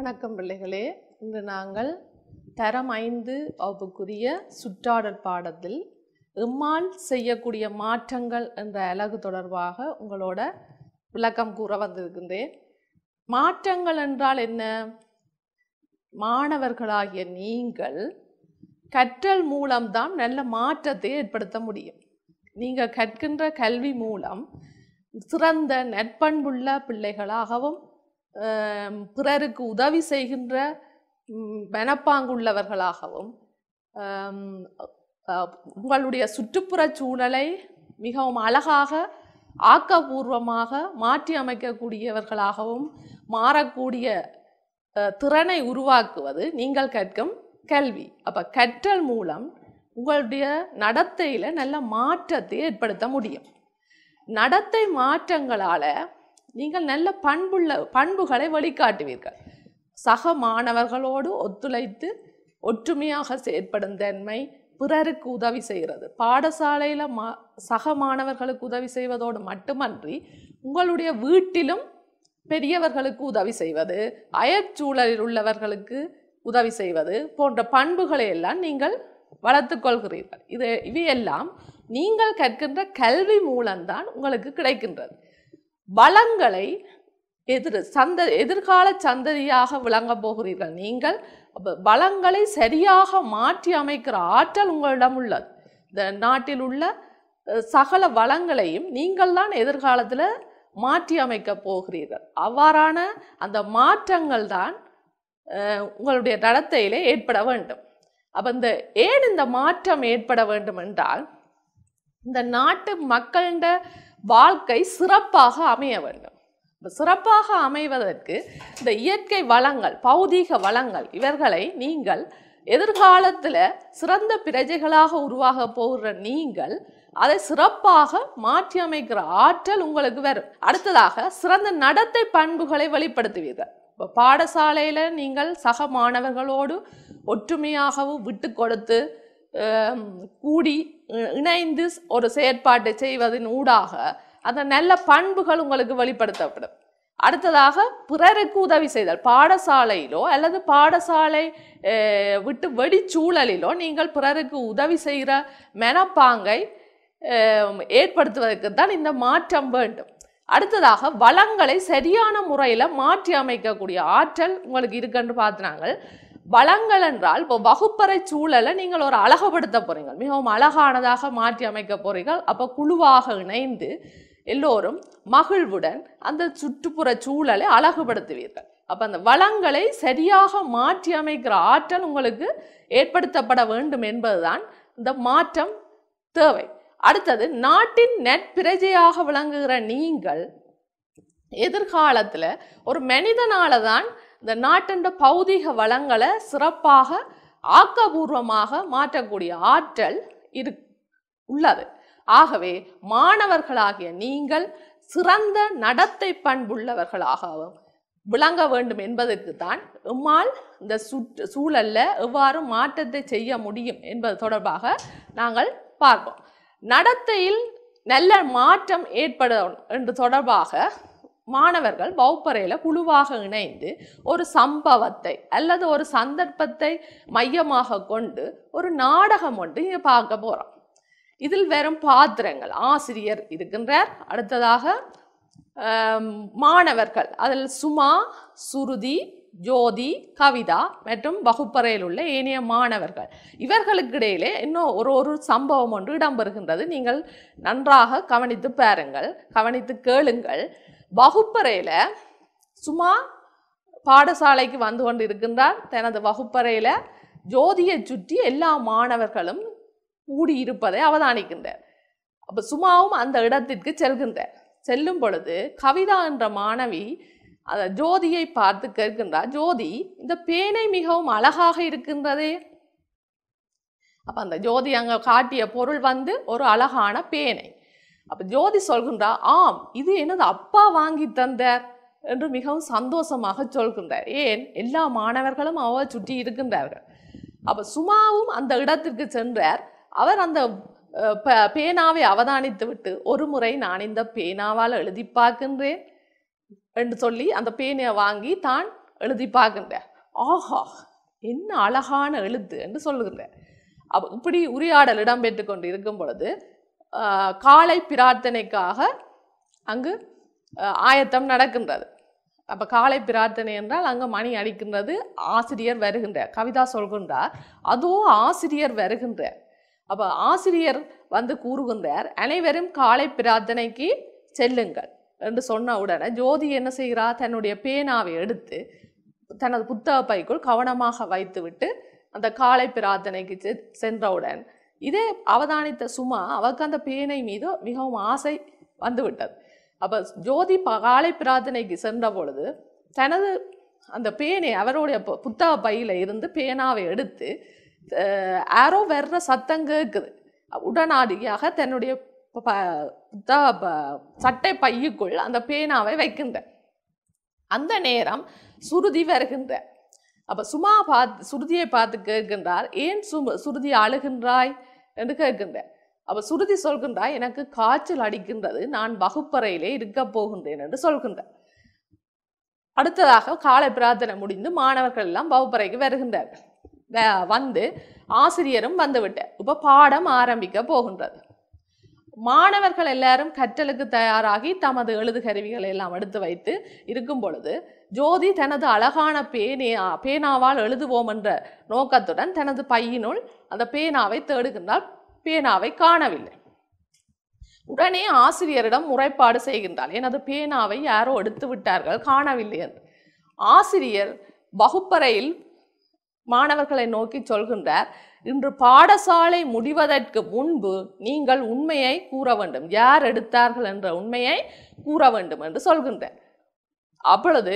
வணக்கம் பிள்ளைகளே இன்று நாங்கள் தரம் ஐந்து வகுப்புக்குரிய சுற்றாடல் பாடத்தில் எம்மால் செய்யக்கூடிய மாற்றங்கள் என்ற அழகு தொடர்பாக உங்களோட விளக்கம் கூற வந்திருக்கின்றேன் மாற்றங்கள் என்றால் என்ன மாணவர்களாகிய நீங்கள் கற்றல் மூலம்தான் நல்ல மாற்றத்தை ஏற்படுத்த முடியும் நீங்கள் கற்கின்ற கல்வி மூலம் சிறந்த நற்பண்புள்ள பிள்ளைகளாகவும் பிறருக்கு உதவி செய்கின்ற மனப்பாங்குள்ளவர்களாகவும் உங்களுடைய சுற்றுப்புற சூழலை மிகவும் அழகாக ஆக்கபூர்வமாக மாற்றி அமைக்கக்கூடியவர்களாகவும் மாறக்கூடிய திறனை உருவாக்குவது நீங்கள் கற்கும் கல்வி அப்போ கற்றல் மூலம் உங்களுடைய நடத்தையில் நல்ல மாற்றத்தை ஏற்படுத்த முடியும் நடத்தை மாற்றங்களால் நீங்கள் நல்ல பண்புள்ள பண்புகளை வழிகாட்டுவீர்கள் சக மாணவர்களோடு ஒத்துழைத்து ஒற்றுமையாக செயற்படும் தன்மை பிறருக்கு உதவி செய்கிறது பாடசாலையில் மா சக மாணவர்களுக்கு உதவி செய்வதோடு மட்டுமன்றி உங்களுடைய வீட்டிலும் பெரியவர்களுக்கு உதவி செய்வது அயற்சூழலில் உள்ளவர்களுக்கு உதவி செய்வது போன்ற பண்புகளை எல்லாம் நீங்கள் வளர்த்து கொள்கிறீர்கள் இது இவையெல்லாம் நீங்கள் கற்கின்ற கல்வி மூலம்தான் உங்களுக்கு கிடைக்கின்றது வளங்களை எதிர் சந்த எதிர்கால சந்ததியாக விளங்க போகிறீர்கள் நீங்கள் வளங்களை சரியாக மாற்றி அமைக்கிற ஆற்றல் உங்களிடம் உள்ளது இந்த நாட்டில் உள்ள சகல வளங்களையும் நீங்கள் தான் எதிர்காலத்தில் மாற்றி அமைக்க போகிறீர்கள் அவ்வாறான அந்த மாற்றங்கள் தான் உங்களுடைய நடத்தையிலே ஏற்பட வேண்டும் அப்போ இந்த ஏன் இந்த மாற்றம் ஏற்பட வேண்டும் என்றால் இந்த நாட்டு மக்கள்கிட்ட வாழ்க்கை சிறப்பாக அமைய வேண்டும் சிறப்பாக அமைவதற்கு இந்த இயற்கை வளங்கள் பௌதீக வளங்கள் இவர்களை நீங்கள் எதிர்காலத்தில் சிறந்த பிரஜைகளாக உருவாக போகிற நீங்கள் அதை சிறப்பாக மாற்றி அமைக்கிற ஆற்றல் உங்களுக்கு வரும் அடுத்ததாக சிறந்த நடத்தை பண்புகளை வெளிப்படுத்துவீர்கள் இப்போ பாடசாலையில் நீங்கள் சக மாணவர்களோடு ஒற்றுமையாகவும் விட்டு கொடுத்து கூடி இணைந்து ஒரு செயற்பாட்டை செய்வதன் ஊடாக அந்த நல்ல பண்புகள் உங்களுக்கு வெளிப்படுத்தப்படும் அடுத்ததாக பிறருக்கு உதவி செய்தல் பாடசாலையிலோ அல்லது பாடசாலை விட்டு வெடிச்சூழலிலோ நீங்கள் பிறருக்கு உதவி செய்கிற மனப்பாங்கை ஏற்படுத்துவதற்கு தான் இந்த மாற்றம் வேண்டும் அடுத்ததாக வளங்களை சரியான முறையில் மாற்றி அமைக்கக்கூடிய ஆற்றல் உங்களுக்கு இருக்குன்னு பார்த்துனாங்க வளங்கள் என்றால் இப்போ வகுப்பறை சூழலை நீங்கள் ஒரு அழகுபடுத்த போறீங்க மிகவும் அழகானதாக மாற்றி அமைக்க போறீர்கள் அப்போ குழுவாக இணைந்து எல்லோரும் மகிழ்வுடன் அந்த சுற்றுப்புற சூழலை அழகுபடுத்துவீர்கள் அப்போ அந்த வளங்களை சரியாக மாற்றி அமைக்கிற ஆற்றல் உங்களுக்கு ஏற்படுத்தப்பட வேண்டும் என்பதுதான் இந்த மாற்றம் தேவை அடுத்தது நாட்டின் நெற்பிரஜையாக விளங்குகிற நீங்கள் எதிர்காலத்தில் ஒரு மனிதனால தான் இந்த நாட்டின் பௌதிக வளங்களை சிறப்பாக ஆக்கபூர்வமாக மாற்றக்கூடிய ஆற்றல் இரு உள்ளது ஆகவே மாணவர்களாகிய நீங்கள் சிறந்த நடத்தை பண்புள்ளவர்களாகவும் விளங்க வேண்டும் என்பதற்கு தான் எம்மால் இந்த சுற்று சூழல்ல எவ்வாறு மாற்றத்தை செய்ய முடியும் என்பது தொடர்பாக நாங்கள் பார்ப்போம் நடத்தையில் நல்ல மாற்றம் ஏற்படும் என்று தொடர்பாக மாணவர்கள் வகுப்பறையில் குழுவாக இணைந்து ஒரு சம்பவத்தை அல்லது ஒரு சந்தர்ப்பத்தை மையமாக கொண்டு ஒரு நாடகம் ஒன்று இங்கே பார்க்க போகிறோம் இதில் வெறும் பாத்திரங்கள் ஆசிரியர் இருக்கின்றார் அடுத்ததாக மாணவர்கள் அதில் சுமா சுருதி ஜோதி கவிதா மற்றும் வகுப்பறையில் உள்ள ஏனைய மாணவர்கள் இவர்களுக்கு இடையிலே இன்னும் ஒரு ஒரு சம்பவம் ஒன்று இடம்பெறுகின்றது நீங்கள் நன்றாக கவனித்து பாருங்கள் கவனித்து கேளுங்கள் வகுப்பறையில் சும்மா பாடசாலைக்கு வந்து கொண்டு இருக்கின்றார் தனது வகுப்பறையில் ஜோதியை சுற்றி எல்லா மாணவர்களும் கூடியிருப்பதை அவதானிக்கின்றார் அப்போ சும்மாவும் அந்த இடத்திற்கு செல்கின்றார் செல்லும் பொழுது கவிதா என்ற மாணவி அந்த ஜோதியை பார்த்து கேட்கின்றார் ஜோதி இந்த பேனை மிகவும் அழகாக இருக்கின்றதே அப்போ அந்த ஜோதி அங்கே காட்டிய பொருள் வந்து ஒரு அழகான பேனை அப்போ ஜோதி சொல்கின்றா ஆம் இது எனது அப்பா வாங்கி தந்தார் என்று மிகவும் சந்தோஷமாக சொல்கின்றார் ஏன் எல்லா மாணவர்களும் அவர் சுற்றி இருக்கின்றார்கள் அப்போ சுமாவும் அந்த இடத்திற்கு சென்றார் அவர் அந்த பேனாவை அவதானித்து விட்டு ஒரு முறை நான் இந்த பேனாவால் எழுதி பார்க்கின்றேன் என்று சொல்லி அந்த பேனையை வாங்கி தான் எழுதி பார்க்கின்றார் ஆஹா என்ன அழகான எழுத்து என்று சொல்லுகின்றார் அப்போ இப்படி உரையாடல் இடம்பெற்று கொண்டு இருக்கும் பொழுது காலை பிரார்த்தனைக்காக அங்கு ஆயத்தம் நடக்கின்றது அப்போ காலை பிரார்த்தனை என்றால் அங்கே மணி அடிக்கின்றது ஆசிரியர் வருகின்றார் கவிதா சொல்கின்றார் அதோ ஆசிரியர் வருகின்றார் அப்போ ஆசிரியர் வந்து கூறுகின்றார் அனைவரும் காலை பிரார்த்தனைக்கு செல்லுங்கள் என்று சொன்ன உடனே ஜோதி என்ன செய்கிறா தன்னுடைய பேனாவை எடுத்து தனது புத்தக பைக்குள் கவனமாக வைத்துவிட்டு அந்த காலை பிரார்த்தனைக்கு சென்றவுடன் இதே அவதானித்த சும்மா அவருக்கு அந்த பேனை மீது மிகவும் ஆசை வந்துவிட்டது அப்போ ஜோதி காலை பிரார்த்தனைக்கு சென்ற பொழுது தனது அந்த பேனை அவருடைய புத்தக பையில் இருந்து பேனாவை எடுத்து யாரோ வர்ற சத்தம் கேட்குது உடனடியாக தன்னுடைய சட்டை பையுக்குள் அந்த பேனாவை வைக்கின்ற அந்த நேரம் சுருதி வருகின்ற அப்போ சும்மா பார்த்து சுருதியை பார்த்து கேட்கின்றார் ஏன் சு சுருதி அழுகின்றாய் என்று கேட்கின்ற அப்போ சுருதி சொல்கின்றாய் எனக்கு காய்ச்சல் அடிக்கின்றது நான் வகுப்பறையிலே இருக்க போகின்றேன் என்று சொல்கின்றார் அடுத்ததாக காலை பிரார்த்தனை முடிந்து மாணவர்கள் எல்லாம் வகுப்பறைக்கு வருகின்றார்கள் வந்து ஆசிரியரும் வந்துவிட்டார் இப்போ பாடம் ஆரம்பிக்க போகின்றது மாணவர்கள் எல்லாரும் கற்றலுக்கு தயாராகி தமது எழுது கருவிகளை எல்லாம் எடுத்து வைத்து இருக்கும் பொழுது ஜோதி தனது அழகான பேனே பேனாவால் எழுதுவோம் என்ற நோக்கத்துடன் தனது பையினுள் அந்த பேனாவை தேடுகின்றால் பேனாவை காணவில்லை உடனே ஆசிரியரிடம் முறைப்பாடு செய்கின்றாள் எனது பேனாவை யாரோ எடுத்து விட்டார்கள் காணவில்லை என்று ஆசிரியர் வகுப்பறையில் மாணவர்களை நோக்கி சொல்கின்றார் இன்று பாடசாலை முடிவதற்கு முன்பு நீங்கள் உண்மையை கூற வேண்டும் யார் எடுத்தார்கள் என்ற உண்மையை கூற வேண்டும் என்று சொல்கின்றார் அப்பொழுது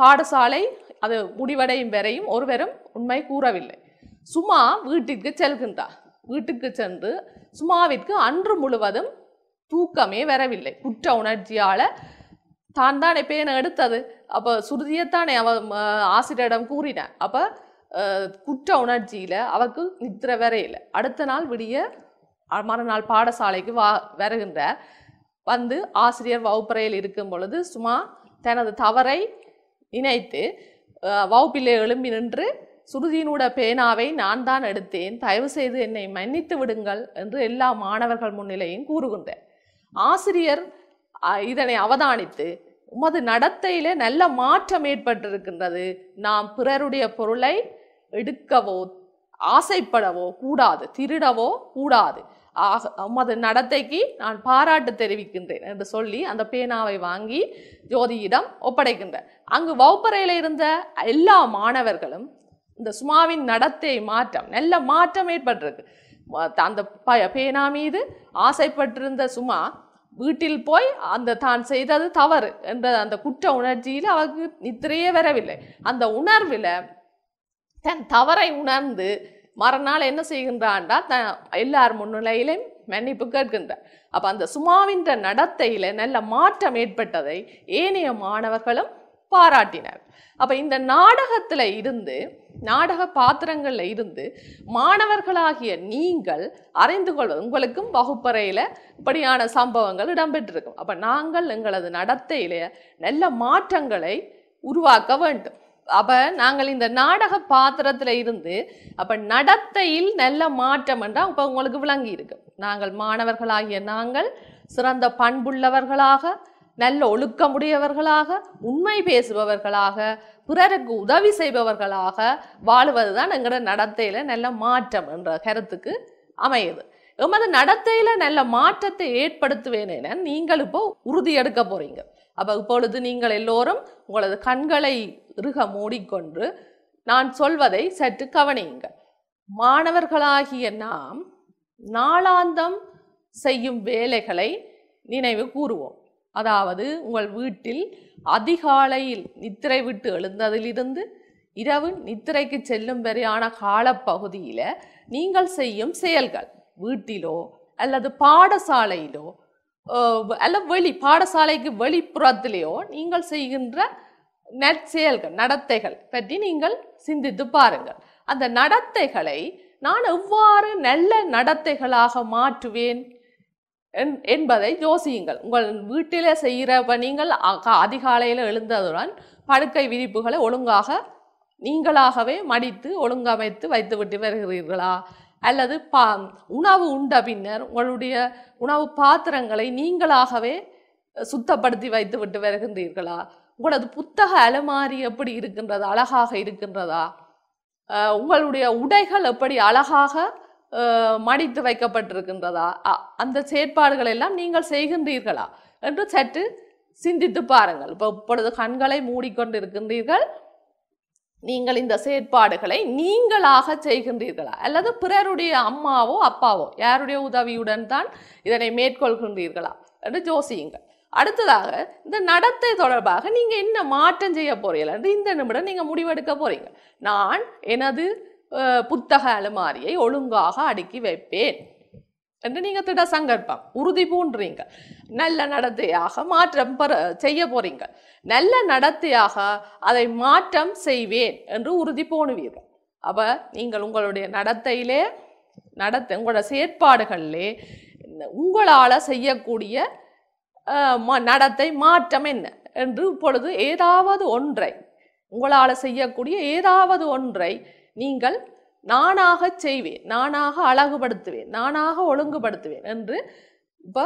பாடசாலை அது முடிவடையும் வரையும் ஒருவரும் உண்மை கூறவில்லை சுமா வீட்டிற்கு செல்கின்றார் வீட்டுக்கு சென்று சுமாவிற்கு அன்று முழுவதும் தூக்கமே வரவில்லை குற்ற உணர்ச்சியால் தான் தானே பேனை எடுத்தது அப்போ சுருதியைத்தானே அவ ஆசிரியரிடம் கூறினான் அப்போ குற்ற உணர்ச்சியில் அவருக்கு நித்திர வரையில் அடுத்த நாள் விடிய மறுநாள் பாடசாலைக்கு வா வருகின்ற வந்து ஆசிரியர் வகுப்பறையில் இருக்கும் பொழுது சும்மா தனது தவறை நினைத்து வகுப்பிலே எழும்பி நின்று சுருதியினுட பேனாவை நான் தான் எடுத்தேன் தயவு செய்து என்னை மன்னித்து விடுங்கள் என்று எல்லா மாணவர்கள் முன்னிலையும் கூறுகின்றார் ஆசிரியர் இதனை அவதானித்து உமது நடத்தையில நல்ல மாற்றம் ஏற்பட்டிருக்கின்றது நாம் பிறருடைய பொருளை எடுக்கவோ ஆசைப்படவோ கூடாது திருடவோ கூடாது உமது நடத்தைக்கு நான் பாராட்டு தெரிவிக்கின்றேன் என்று சொல்லி அந்த பேனாவை வாங்கி ஜோதியிடம் ஒப்படைக்கின்றேன் அங்கு வகுப்பறையில் இருந்த எல்லா மாணவர்களும் இந்த சுமாவின் நடத்தை மாற்றம் நல்ல மாற்றம் ஏற்பட்டிருக்கு அந்த பேனா மீது ஆசைப்பட்டிருந்த சுமா வீட்டில் போய் அந்த தான் செய்தது தவறு என்ற அந்த குற்ற உணர்ச்சியில் அவருக்கு நித்திரையே வரவில்லை அந்த உணர்வில் தன் தவறை உணர்ந்து மறுநாள் என்ன செய்கின்றான்டா த எல்லார் முன்னிலையிலையும் மன்னிப்பு கேட்கின்றார் அப்போ அந்த சுமாவின்ற நடத்தையில் நல்ல மாற்றம் ஏற்பட்டதை ஏனைய மாணவர்களும் பாராட்டினர் அப்போ இந்த நாடகத்தில் இருந்து நாடக பாத்திரங்களில் இருந்து மாணவர்களாகிய நீங்கள் அறிந்து கொள்வது உங்களுக்கும் வகுப்பறையில் இப்படியான சம்பவங்கள் இடம்பெற்றிருக்கும் அப்போ நாங்கள் எங்களது நடத்தையில நல்ல மாற்றங்களை உருவாக்க வேண்டும் அப்போ நாங்கள் இந்த நாடக பாத்திரத்தில் இருந்து அப்போ நடத்தையில் நல்ல மாற்றம் என்றால் இப்போ உங்களுக்கு விளங்கி இருக்கு நாங்கள் மாணவர்களாகிய நாங்கள் சிறந்த பண்புள்ளவர்களாக நல்ல ஒழுக்கமுடையவர்களாக உண்மை பேசுபவர்களாக பிறருக்கு உதவி செய்பவர்களாக வாழுவது தான் எங்களோட நடத்தையில் நல்ல மாற்றம் என்ற கருத்துக்கு அமையுது எமது நடத்தையில் நல்ல மாற்றத்தை ஏற்படுத்துவேன் என நீங்கள் இப்போ உறுதி எடுக்க போகிறீங்க அப்போ இப்பொழுது நீங்கள் எல்லோரும் உங்களது கண்களை இறுக மூடிக்கொண்டு நான் சொல்வதை சற்று கவனியுங்க மாணவர்களாகிய நாம் நாளாந்தம் செய்யும் வேலைகளை நினைவு கூறுவோம் அதாவது உங்கள் வீட்டில் அதிகாலையில் நித்திரை விட்டு எழுந்ததிலிருந்து இரவு நித்திரைக்கு செல்லும் வரையான காலப்பகுதியில் நீங்கள் செய்யும் செயல்கள் வீட்டிலோ அல்லது பாடசாலையிலோ அல்ல வெளி பாடசாலைக்கு வெளிப்புறத்திலேயோ நீங்கள் செய்கின்ற நற்செயல்கள் நடத்தைகள் பற்றி நீங்கள் சிந்தித்து பாருங்கள் அந்த நடத்தைகளை நான் எவ்வாறு நல்ல நடத்தைகளாக மாற்றுவேன் என்பதை யோசியுங்கள் உங்கள் வீட்டிலே செய்கிறப்ப நீங்கள் அதிகாலையில் எழுந்ததுடன் படுக்கை விரிப்புகளை ஒழுங்காக நீங்களாகவே மடித்து ஒழுங்கமைத்து வைத்து விட்டு வருகிறீர்களா அல்லது பா உணவு உண்ட பின்னர் உங்களுடைய உணவு பாத்திரங்களை நீங்களாகவே சுத்தப்படுத்தி வைத்து விட்டு வருகின்றீர்களா உங்களது புத்தக அலமாரி எப்படி இருக்கின்றதா அழகாக இருக்கின்றதா உங்களுடைய உடைகள் எப்படி அழகாக மடித்து வைக்கப்பட்டிருக்கின்றதா அந்த செயற்பாடுகள் எல்லாம் நீங்கள் செய்கின்றீர்களா என்று சற்று சிந்தித்து பாருங்கள் இப்போ இப்பொழுது கண்களை மூடிக்கொண்டு இருக்கின்றீர்கள் நீங்கள் இந்த செயற்பாடுகளை நீங்களாக செய்கின்றீர்களா அல்லது பிறருடைய அம்மாவோ அப்பாவோ யாருடைய உதவியுடன் தான் இதனை மேற்கொள்கின்றீர்களா என்று ஜோசியுங்கள் அடுத்ததாக இந்த நடத்தை தொடர்பாக நீங்கள் என்ன மாற்றம் செய்ய போறீங்களா என்று இந்த நிமிடம் நீங்கள் முடிவெடுக்க போறீங்க நான் எனது புத்தக அலுமாரியை ஒழுங்காக அடுக்கி வைப்பேன் என்று நீங்கள் திட சங்கற்பம் உறுதி பூன்றீங்க நல்ல நடத்தையாக மாற்றம் பெற செய்ய போகிறீங்க நல்ல நடத்தையாக அதை மாற்றம் செய்வேன் என்று உறுதி போணுவீர்கள் அப்போ நீங்கள் உங்களுடைய நடத்தையிலே நடத்த உங்களோட செயற்பாடுகளிலே உங்களால் செய்யக்கூடிய நடத்தை மாற்றம் என்ன என்று இப்பொழுது ஏதாவது ஒன்றை உங்களால் செய்யக்கூடிய ஏதாவது ஒன்றை நீங்கள் நானாக செய்வேன் நானாக அழகுபடுத்துவேன் நானாக ஒழுங்குபடுத்துவேன் என்று இப்போ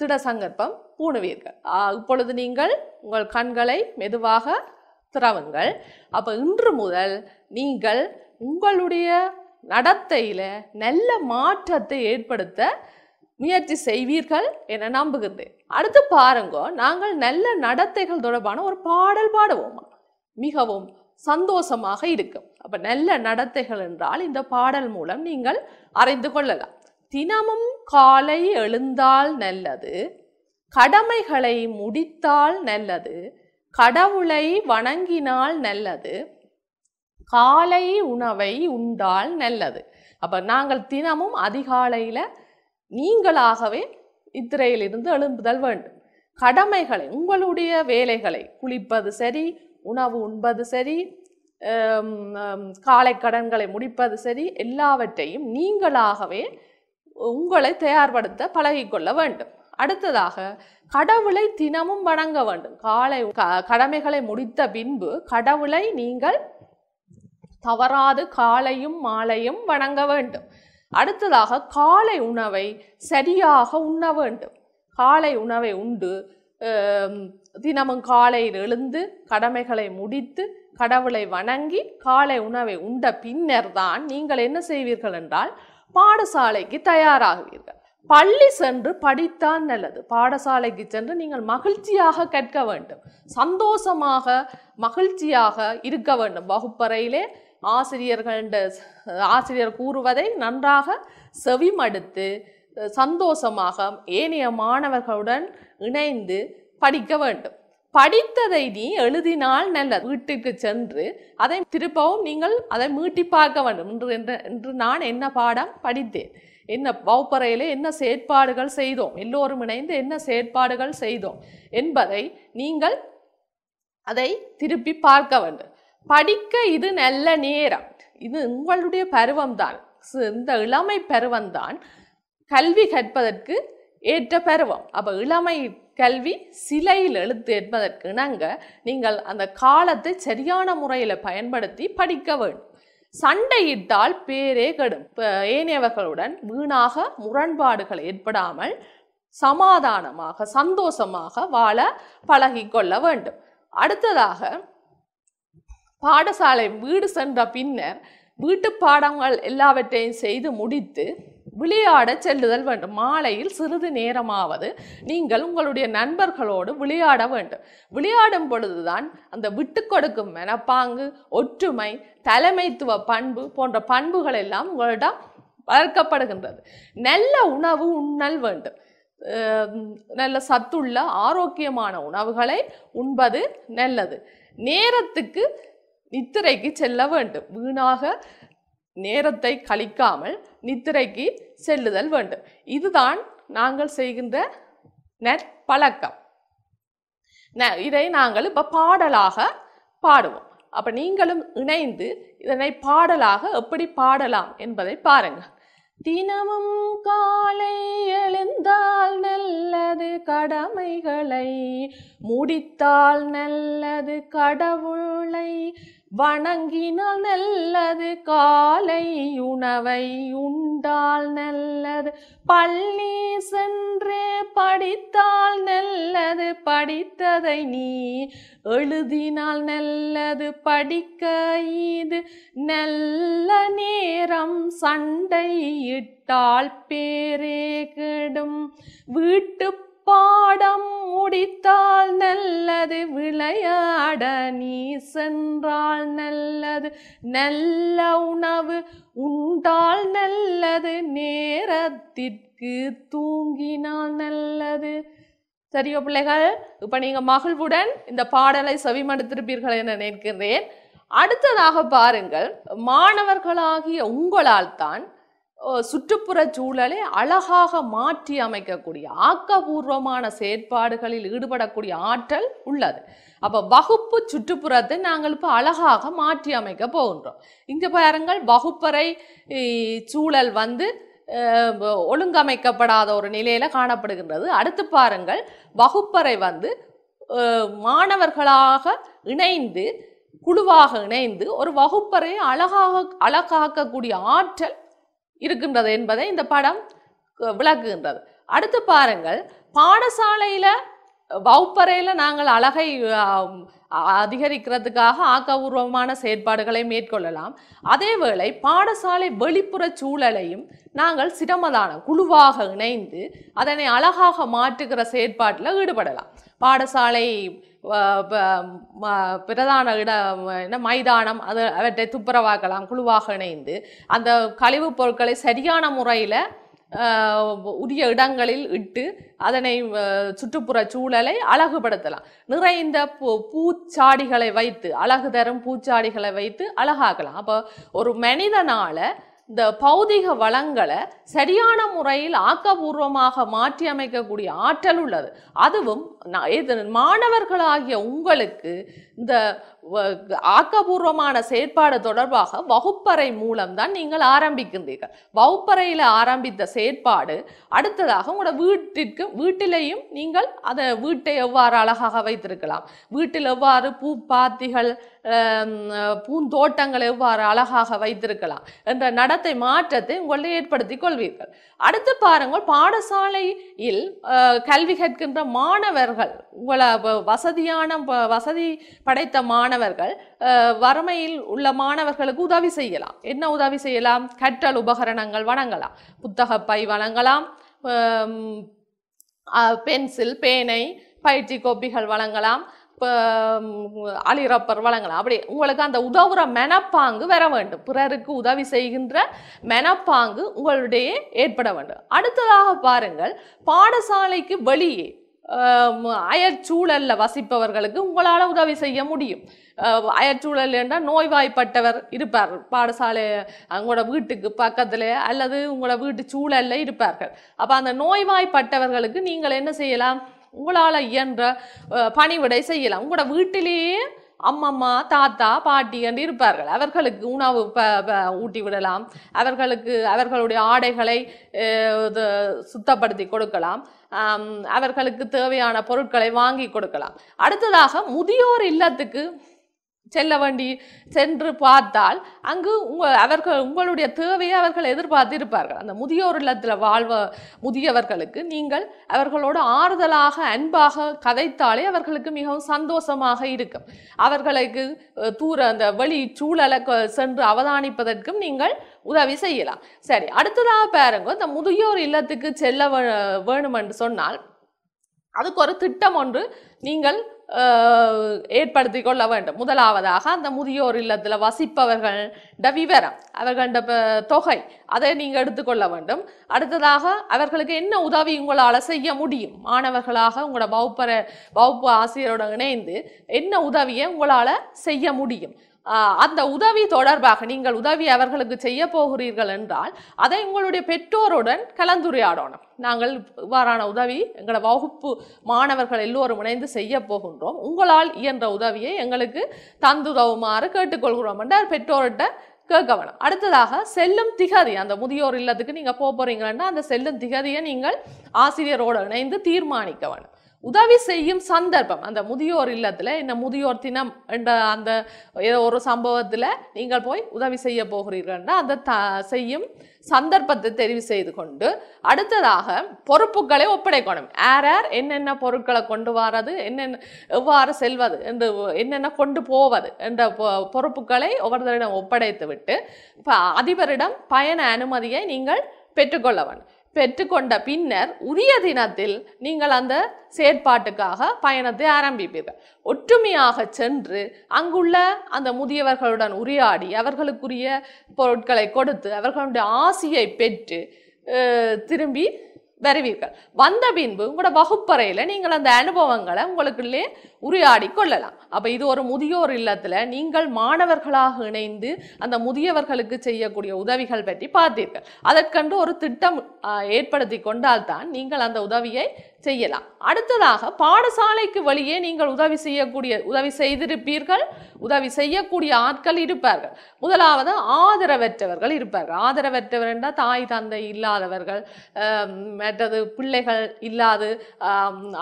திட சங்கற்பம் பூணுவீர்கள் இப்பொழுது நீங்கள் உங்கள் கண்களை மெதுவாக திறவுங்கள் அப்போ இன்று முதல் நீங்கள் உங்களுடைய நடத்தையில் நல்ல மாற்றத்தை ஏற்படுத்த முயற்சி செய்வீர்கள் என நம்புகிறது அடுத்து பாருங்க நாங்கள் நல்ல நடத்தைகள் தொடர்பான ஒரு பாடல் பாடுவோம் மிகவும் சந்தோஷமாக இருக்கும் அப்போ நல்ல நடத்தைகள் என்றால் இந்த பாடல் மூலம் நீங்கள் அறிந்து கொள்ளலாம் தினமும் காலை எழுந்தால் நல்லது கடமைகளை முடித்தால் நல்லது கடவுளை வணங்கினால் நல்லது காலை உணவை உண்டால் நல்லது அப்போ நாங்கள் தினமும் அதிகாலையில் நீங்களாகவே இத்திரையிலிருந்து எழும்புதல் வேண்டும் கடமைகளை உங்களுடைய வேலைகளை குளிப்பது சரி உணவு உண்பது சரி காலை கடன்களை முடிப்பது சரி எல்லாவற்றையும் நீங்களாகவே உங்களை தயார்படுத்த பழகிக்கொள்ள வேண்டும் அடுத்ததாக கடவுளை தினமும் வணங்க வேண்டும் காலை கடமைகளை முடித்த பின்பு கடவுளை நீங்கள் தவறாது காலையும் மாலையும் வணங்க வேண்டும் அடுத்ததாக காலை உணவை சரியாக உண்ண வேண்டும் காலை உணவை உண்டு தினமும் காலையில் எழுந்து கடமைகளை முடித்து கடவுளை வணங்கி காலை உணவை உண்ட பின்னர் தான் நீங்கள் என்ன செய்வீர்கள் என்றால் பாடசாலைக்கு தயாராகுவீர்கள் பள்ளி சென்று படித்தால் நல்லது பாடசாலைக்கு சென்று நீங்கள் மகிழ்ச்சியாக கற்க வேண்டும் சந்தோஷமாக மகிழ்ச்சியாக இருக்க வேண்டும் வகுப்பறையிலே ஆசிரியர்கள ஆசிரியர் கூறுவதை நன்றாக செவிமடுத்து சந்தோஷமாக ஏனைய மாணவர்களுடன் இணைந்து படிக்க வேண்டும் படித்ததை நீ எழுதினால் நல்ல வீட்டுக்கு சென்று அதை திருப்பவும் நீங்கள் அதை மீட்டி பார்க்க வேண்டும் என்று என்று நான் என்ன பாடம் படித்தேன் என்ன வகுப்பறையில் என்ன செயற்பாடுகள் செய்தோம் எல்லோரும் இணைந்து என்ன செயற்பாடுகள் செய்தோம் என்பதை நீங்கள் அதை திருப்பி பார்க்க வேண்டும் படிக்க இது நல்ல நேரம் இது உங்களுடைய பருவம்தான் இந்த இளமை பருவம்தான் கல்வி கற்பதற்கு ஏற்ற பருவம் அப்போ இளமை கல்வி சிலையில் எழுத்து என்பதற்கு இணங்க நீங்கள் அந்த காலத்தை சரியான முறையில் பயன்படுத்தி படிக்க வேண்டும் சண்டையிட்டால் பேரே கெடும் ஏனையவர்களுடன் வீணாக முரண்பாடுகள் ஏற்படாமல் சமாதானமாக சந்தோஷமாக வாழ பழகி கொள்ள வேண்டும் அடுத்ததாக பாடசாலை வீடு சென்ற பின்னர் வீட்டு பாடங்கள் எல்லாவற்றையும் செய்து முடித்து விளையாட செல்லுதல் வேண்டும் மாலையில் சிறிது நேரமாவது நீங்கள் உங்களுடைய நண்பர்களோடு விளையாட வேண்டும் விளையாடும் பொழுதுதான் அந்த விட்டு கொடுக்கும் மனப்பாங்கு ஒற்றுமை தலைமைத்துவ பண்பு போன்ற பண்புகள் எல்லாம் உங்களிடம் வளர்க்கப்படுகின்றது நல்ல உணவு உண்ணல் வேண்டும் நல்ல சத்துள்ள ஆரோக்கியமான உணவுகளை உண்பது நல்லது நேரத்துக்கு நித்திரைக்கு செல்ல வேண்டும் வீணாக நேரத்தை கழிக்காமல் நித்திரைக்கு செல்லுதல் வேண்டும் இதுதான் நாங்கள் செய்கின்ற நற்பழக்கம் இதை நாங்கள் இப்போ பாடலாக பாடுவோம் அப்போ நீங்களும் இணைந்து இதனை பாடலாக எப்படி பாடலாம் என்பதை பாருங்கள் தினமும் காலை எழுந்தால் நல்லது கடமைகளை முடித்தால் நல்லது கடவுளை வணங்கினால் நல்லது காலை உணவை உண்டால் நல்லது பள்ளி சென்று படித்தால் நல்லது படித்ததை நீ எழுதினால் நல்லது படிக்க இது நல்ல நேரம் சண்டை இட்டால் பேரே கெடும் வீட்டு பாடம் முடித்தால் நல்லது விளையாட நீ சென்றால் நல்லது நல்ல உணவு உண்டால் நல்லது நேரத்திற்கு தூங்கினால் நல்லது சரியோ பிள்ளைகள் இப்போ நீங்கள் மகிழ்வுடன் இந்த பாடலை செவிமடுத்திருப்பீர்கள் என நினைக்கிறேன் அடுத்ததாக பாருங்கள் மாணவர்களாகிய உங்களால் தான் சுற்றுப்புற சூழலை அழகாக மாற்றி அமைக்கக்கூடிய ஆக்கபூர்வமான செயற்பாடுகளில் ஈடுபடக்கூடிய ஆற்றல் உள்ளது அப்போ வகுப்பு சுற்றுப்புறத்தை நாங்கள் இப்போ அழகாக மாற்றி அமைக்க போகின்றோம் இங்கே பாருங்கள் வகுப்பறை சூழல் வந்து ஒழுங்கமைக்கப்படாத ஒரு நிலையில் காணப்படுகின்றது அடுத்து பாருங்கள் வகுப்பறை வந்து மாணவர்களாக இணைந்து குழுவாக இணைந்து ஒரு வகுப்பறையை அழகாக அழகாக்கக்கூடிய ஆற்றல் இருக்கின்றது என்பதை இந்த படம் விளக்குகின்றது அடுத்து பாருங்கள் பாடசாலையில் வகுப்பறையில் நாங்கள் அழகை அதிகரிக்கிறதுக்காக ஆக்கபூர்வமான செயற்பாடுகளை மேற்கொள்ளலாம் அதேவேளை பாடசாலை வெளிப்புற சூழலையும் நாங்கள் சிரமதான குழுவாக இணைந்து அதனை அழகாக மாற்றுகிற செயற்பாட்டில் ஈடுபடலாம் பாடசாலை பிரதான இட என்ன மைதானம் அது அவற்றை துப்புரவாக்கலாம் குழுவாக இணைந்து அந்த கழிவுப் பொருட்களை சரியான முறையில் உரிய இடங்களில் இட்டு அதனை சுற்றுப்புற சூழலை அழகுபடுத்தலாம் நிறைந்த பூ பூச்சாடிகளை வைத்து அழகு தரும் பூச்சாடிகளை வைத்து அழகாக்கலாம் அப்போ ஒரு மனிதனால் இந்த பௌதிக வளங்களை சரியான முறையில் ஆக்கபூர்வமாக மாற்றி அமைக்கக்கூடிய ஆற்றல் உள்ளது அதுவும் மாணவர்களாகிய உங்களுக்கு இந்த ஆக்கபூர்வமான செயற்பாடு தொடர்பாக வகுப்பறை மூலம்தான் நீங்கள் ஆரம்பிக்கின்றீர்கள் வகுப்பறையில் ஆரம்பித்த செயற்பாடு அடுத்ததாக உங்களோட வீட்டிற்கு வீட்டிலையும் நீங்கள் அதை வீட்டை எவ்வாறு அழகாக வைத்திருக்கலாம் வீட்டில் எவ்வாறு பூ பாத்திகள் பூந்தோட்டங்களை எவ்வாறு அழகாக வைத்திருக்கலாம் என்ற நடத்தை மாற்றத்தை உங்களை ஏற்படுத்தி கொள்வீர்கள் அடுத்து பாருங்கள் பாடசாலையில் கல்வி கற்கின்ற மாணவர்கள் உங்களை வசதியான வசதி படைத்த மாணவர்கள் வறுமையில் உள்ள மாணவர்களுக்கு உதவி செய்யலாம் என்ன உதவி செய்யலாம் கற்றல் உபகரணங்கள் வழங்கலாம் புத்தக பை வழங்கலாம் பென்சில் பேனை பயிற்சி கோப்பிகள் வழங்கலாம் அலிரப்பர் வழங்கலாம் அப்படி உங்களுக்கு அந்த உதவுற மெனப்பாங்கு வர வேண்டும் பிறருக்கு உதவி செய்கின்ற மெனப்பாங்கு உங்களுடைய ஏற்பட வேண்டும் அடுத்ததாக பாருங்கள் பாடசாலைக்கு வெளியே அயற்சூழலில் வசிப்பவர்களுக்கு உங்களால் உதவி செய்ய முடியும் அயற்சூழல் என்றால் நோய்வாய்ப்பட்டவர் இருப்பார் பாடசாலை அவங்களோட வீட்டுக்கு பக்கத்தில் அல்லது உங்களோட வீட்டு சூழலில் இருப்பார்கள் அப்போ அந்த நோய்வாய்ப்பட்டவர்களுக்கு நீங்கள் என்ன செய்யலாம் உங்களால் இயன்ற பணிவிடை செய்யலாம் உங்களோட வீட்டிலேயே அம்மம்மா தாத்தா பாட்டி என்று இருப்பார்கள் அவர்களுக்கு உணவு ஊட்டி விடலாம் அவர்களுக்கு அவர்களுடைய ஆடைகளை சுத்தப்படுத்தி கொடுக்கலாம் அவர்களுக்கு தேவையான பொருட்களை வாங்கி கொடுக்கலாம் அடுத்ததாக முதியோர் இல்லத்துக்கு செல்ல வேண்டி சென்று பார்த்தால் அங்கு உங்க அவர்கள் உங்களுடைய தேவையை அவர்கள் எதிர்பார்த்து இருப்பார்கள் அந்த முதியோர் இல்லத்தில் வாழ்வ முதியவர்களுக்கு நீங்கள் அவர்களோடு ஆறுதலாக அன்பாக கதைத்தாலே அவர்களுக்கு மிகவும் சந்தோஷமாக இருக்கும் அவர்களுக்கு தூர அந்த வழி சூழலை சென்று அவதானிப்பதற்கும் நீங்கள் உதவி செய்யலாம் சரி அடுத்ததாக பாருங்க இந்த முதியோர் இல்லத்துக்கு செல்ல வேணுமென்று சொன்னால் அதுக்கு ஒரு திட்டம் ஒன்று நீங்கள் ஏற்படுத்தி கொள்ள வேண்டும் முதலாவதாக அந்த முதியோர் இல்லத்தில் வசிப்பவர்கள் விவரம் அவர்கள்ட தொகை அதை நீங்கள் எடுத்துக்கொள்ள வேண்டும் அடுத்ததாக அவர்களுக்கு என்ன உதவி உங்களால் செய்ய முடியும் மாணவர்களாக உங்களோட வகுப்பற வகுப்பு ஆசிரியரோட இணைந்து என்ன உதவியை உங்களால் செய்ய முடியும் அந்த உதவி தொடர்பாக நீங்கள் உதவி அவர்களுக்கு செய்ய போகிறீர்கள் என்றால் அதை உங்களுடைய பெற்றோருடன் கலந்துரையாடணும் நாங்கள் இவ்வாறான உதவி எங்களை வகுப்பு மாணவர்கள் எல்லோரும் இணைந்து செய்ய போகின்றோம் உங்களால் இயன்ற உதவியை எங்களுக்கு தந்துதவுமாறு கேட்டுக்கொள்கிறோம் என்றால் பெற்றோர்கிட்ட கேட்க வேணும் அடுத்ததாக செல்லும் திகதி அந்த முதியோர் இல்லத்துக்கு நீங்கள் போக போகிறீங்கன்னா அந்த செல்லும் திகதியை நீங்கள் ஆசிரியரோடு இணைந்து தீர்மானிக்க வேணும் உதவி செய்யும் சந்தர்ப்பம் அந்த முதியோர் இல்லத்தில் இந்த முதியோர் தினம் என்ற அந்த ஏதோ ஒரு சம்பவத்தில் நீங்கள் போய் உதவி செய்ய போகிறீர்கள்னா அந்த த செய்யும் சந்தர்ப்பத்தை தெரிவு செய்து கொண்டு அடுத்ததாக பொறுப்புகளை ஒப்படைக்கணும் யார் யார் என்னென்ன பொருட்களை கொண்டு வர்றது என்னென்ன எவ்வாறு செல்வது என்று என்னென்ன கொண்டு போவது என்ற பொறுப்புகளை ஒவ்வொருத்தரிடம் ஒப்படைத்து விட்டு இப்போ அதிபரிடம் பயண அனுமதியை நீங்கள் பெற்றுக்கொள்ள வேண்டும் பெற்றுக்கொண்ட பின்னர் உரிய தினத்தில் நீங்கள் அந்த செயற்பாட்டுக்காக பயணத்தை ஆரம்பிப்பீர்கள் ஒற்றுமையாக சென்று அங்குள்ள அந்த முதியவர்களுடன் உரையாடி அவர்களுக்குரிய பொருட்களை கொடுத்து அவர்களுடைய ஆசையை பெற்று திரும்பி வருவீர்கள் வந்த பின்பு உங்களோட வகுப்பறையில் நீங்கள் அந்த அனுபவங்களை உங்களுக்குள்ளே உரையாடி கொள்ளலாம் அப்போ இது ஒரு முதியோர் இல்லத்தில் நீங்கள் மாணவர்களாக இணைந்து அந்த முதியவர்களுக்கு செய்யக்கூடிய உதவிகள் பற்றி பார்த்தீர்கள் அதற்கென்று ஒரு திட்டம் ஏற்படுத்தி கொண்டால்தான் நீங்கள் அந்த உதவியை செய்யலாம் அடுத்ததாக பாடசாலைக்கு வழியே நீங்கள் உதவி செய்யக்கூடிய உதவி செய்திருப்பீர்கள் உதவி செய்யக்கூடிய ஆட்கள் இருப்பார்கள் முதலாவது ஆதரவற்றவர்கள் இருப்பார்கள் ஆதரவற்றவர் என்றால் தாய் தந்தை இல்லாதவர்கள் மற்றது பிள்ளைகள் இல்லாது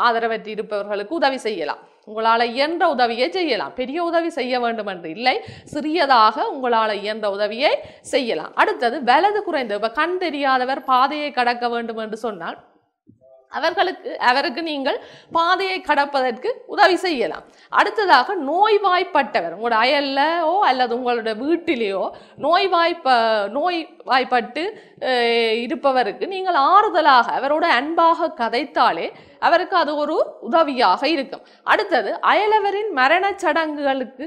ஆதரவற்றி இருப்பவர்களுக்கு உதவி செய்யலாம் உங்களால் இயன்ற உதவியை செய்யலாம் பெரிய உதவி செய்ய வேண்டும் என்று இல்லை சிறியதாக உங்களால் இயன்ற உதவியை செய்யலாம் அடுத்தது வலது குறைந்த இப்போ கண் தெரியாதவர் பாதையை கடக்க வேண்டும் என்று சொன்னால் அவர்களுக்கு அவருக்கு நீங்கள் பாதையை கடப்பதற்கு உதவி செய்யலாம் அடுத்ததாக நோய்வாய்ப்பட்டவர் உங்களோட அயல்லோ அல்லது உங்களோட வீட்டிலேயோ நோய்வாய்ப்ப நோய் வாய்ப்பட்டு இருப்பவருக்கு நீங்கள் ஆறுதலாக அவரோட அன்பாக கதைத்தாலே அவருக்கு அது ஒரு உதவியாக இருக்கும் அடுத்தது அயலவரின் மரண சடங்குகளுக்கு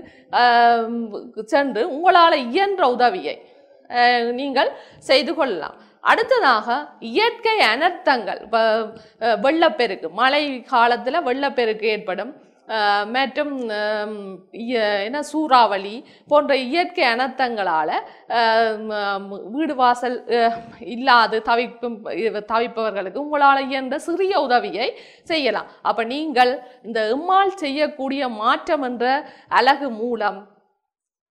சென்று உங்களால் இயன்ற உதவியை நீங்கள் செய்து கொள்ளலாம் அடுத்ததாக இயற்கை அனர்த்தங்கள் வெள்ளப்பெருக்கு மழை காலத்தில் வெள்ளப்பெருக்கு ஏற்படும் மற்றும் என்ன சூறாவளி போன்ற இயற்கை அனர்த்தங்களால் வீடு வாசல் இல்லாது தவிப்பும் தவிப்பவர்களுக்கு உங்களால் இயன்ற சிறிய உதவியை செய்யலாம் அப்போ நீங்கள் இந்த இம்மால் செய்யக்கூடிய மாற்றம் என்ற அழகு மூலம்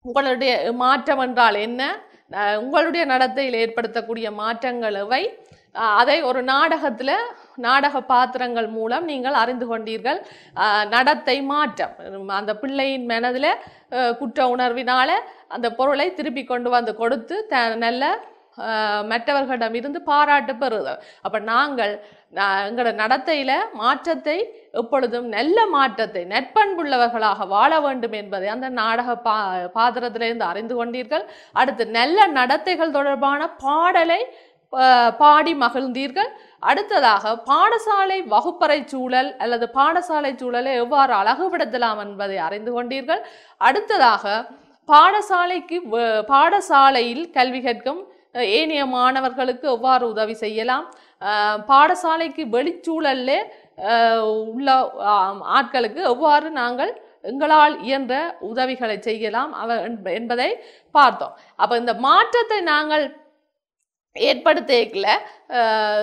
உங்களுடைய மாற்றம் என்றால் என்ன உங்களுடைய நடத்தையில் ஏற்படுத்தக்கூடிய மாற்றங்களவை அதை ஒரு நாடகத்தில் நாடக பாத்திரங்கள் மூலம் நீங்கள் அறிந்து கொண்டீர்கள் நடத்தை மாற்றம் அந்த பிள்ளையின் மனதில் குற்ற உணர்வினால் அந்த பொருளை திருப்பி கொண்டு வந்து கொடுத்து த நல்ல இருந்து பாராட்டு பெறுது அப்போ நாங்கள் எங்களோட நடத்தையில் மாற்றத்தை எப்பொழுதும் நல்ல மாற்றத்தை நெற்பண்புள்ளவர்களாக வாழ வேண்டும் என்பதை அந்த நாடக பா பாத்திரத்திலிருந்து அறிந்து கொண்டீர்கள் அடுத்து நல்ல நடத்தைகள் தொடர்பான பாடலை பாடி மகிழ்ந்தீர்கள் அடுத்ததாக பாடசாலை வகுப்பறை சூழல் அல்லது பாடசாலை சூழலை எவ்வாறு அழகுபடுத்தலாம் என்பதை அறிந்து கொண்டீர்கள் அடுத்ததாக பாடசாலைக்கு பாடசாலையில் கல்வி கற்கும் ஏனைய மாணவர்களுக்கு எவ்வாறு உதவி செய்யலாம் பாடசாலைக்கு வெளிச்சூழல்ல உள்ள ஆட்களுக்கு எவ்வாறு நாங்கள் எங்களால் இயன்ற உதவிகளை செய்யலாம் அவ என்பதை பார்த்தோம் அப்போ இந்த மாற்றத்தை நாங்கள் ஏற்படுத்தல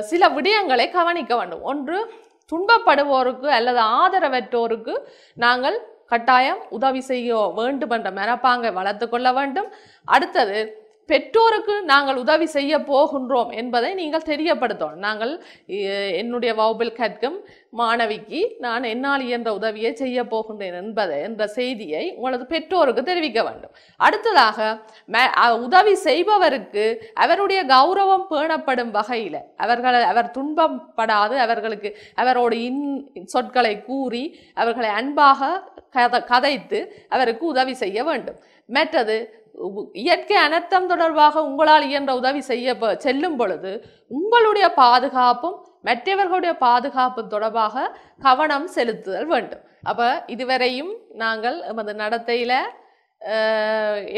சில விடயங்களை கவனிக்க வேண்டும் ஒன்று துன்பப்படுவோருக்கு அல்லது ஆதரவற்றோருக்கு நாங்கள் கட்டாயம் உதவி செய்ய வேண்டும் என்ற மனப்பாங்கை வளர்த்து கொள்ள வேண்டும் அடுத்தது பெற்றோருக்கு நாங்கள் உதவி செய்ய போகின்றோம் என்பதை நீங்கள் தெரியப்படுத்தணும் நாங்கள் என்னுடைய வகுப்பில் கற்கும் மாணவிக்கு நான் என்னால் இயன்ற உதவியை செய்ய போகின்றேன் என்பதை என்ற செய்தியை உங்களது பெற்றோருக்கு தெரிவிக்க வேண்டும் அடுத்ததாக உதவி செய்பவருக்கு அவருடைய கௌரவம் பேணப்படும் வகையில் அவர்களை அவர் துன்பப்படாது அவர்களுக்கு அவரோட இன் சொற்களை கூறி அவர்களை அன்பாக கதைத்து அவருக்கு உதவி செய்ய வேண்டும் மற்றது இயற்கை அனர்த்தம் தொடர்பாக உங்களால் இயன்ற உதவி செய்ய செல்லும் பொழுது உங்களுடைய பாதுகாப்பும் மற்றவர்களுடைய பாதுகாப்பு தொடர்பாக கவனம் செலுத்துதல் வேண்டும் அப்போ இதுவரையும் நாங்கள் எமது நடத்தையில்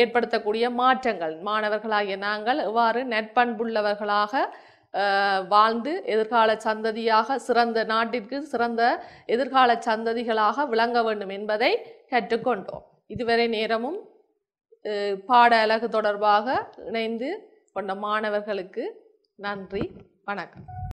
ஏற்படுத்தக்கூடிய மாற்றங்கள் மாணவர்களாகிய நாங்கள் இவ்வாறு நட்பண்புள்ளவர்களாக வாழ்ந்து எதிர்கால சந்ததியாக சிறந்த நாட்டிற்கு சிறந்த எதிர்கால சந்ததிகளாக விளங்க வேண்டும் என்பதை கற்றுக்கொண்டோம் இதுவரை நேரமும் பாட அழகு தொடர்பாக இணைந்து கொண்ட மாணவர்களுக்கு நன்றி வணக்கம்